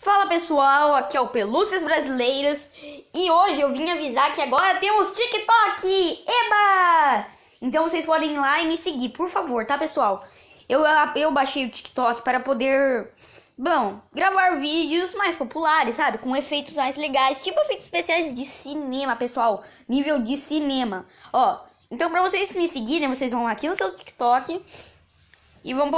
Fala pessoal, aqui é o Pelúcias Brasileiras e hoje eu vim avisar que agora temos TikTok! Eba! Então vocês podem ir lá e me seguir, por favor, tá pessoal? Eu, eu baixei o TikTok para poder, bom, gravar vídeos mais populares, sabe? Com efeitos mais legais, tipo efeitos especiais de cinema, pessoal, nível de cinema. Ó, então para vocês me seguirem, vocês vão aqui no seu TikTok e, vão,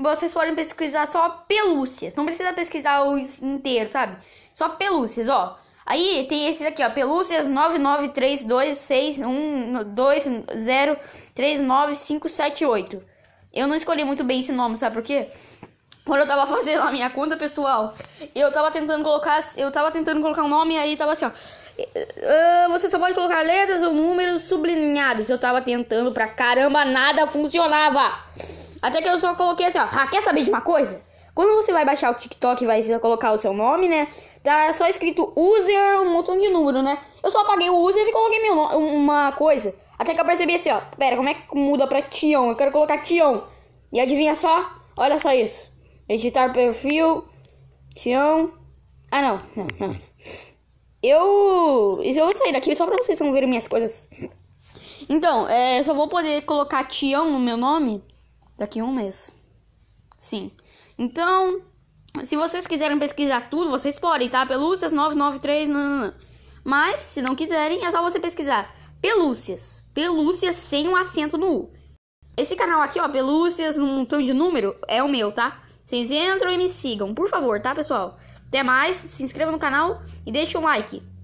vocês podem pesquisar só pelúcias. Não precisa pesquisar o inteiro, sabe? Só pelúcias, ó. Aí tem esse aqui, ó, pelúcias 9932612039578. Eu não escolhi muito bem esse nome, sabe por quê? Quando eu tava fazendo a minha conta pessoal, eu tava tentando colocar, eu tava tentando colocar um nome aí tava assim, ó. Uh, você só pode colocar letras ou números sublinhados. Eu tava tentando pra caramba, nada funcionava. Até que eu só coloquei assim, ó. Ah, quer saber de uma coisa? Quando você vai baixar o TikTok, vai colocar o seu nome, né? Tá só escrito user, um montão de número, né? Eu só apaguei o user e coloquei meu uma coisa. Até que eu percebi assim, ó. Pera, como é que muda pra Tion? Eu quero colocar Tion. E adivinha só? Olha só isso. Editar perfil. Tion. Ah, não. Eu. Isso Eu... Eu vou sair daqui só pra vocês não verem minhas coisas. Então, é, eu só vou poder colocar Tião no meu nome daqui a um mês. Sim. Então, se vocês quiserem pesquisar tudo, vocês podem, tá? Pelúcias 993, não, não, não. Mas, se não quiserem, é só você pesquisar pelúcias. Pelúcias sem um acento no U. Esse canal aqui, ó, pelúcias, um montão de número, é o meu, tá? Vocês entram e me sigam, por favor, tá, pessoal? Até mais, se inscreva no canal e deixe um like.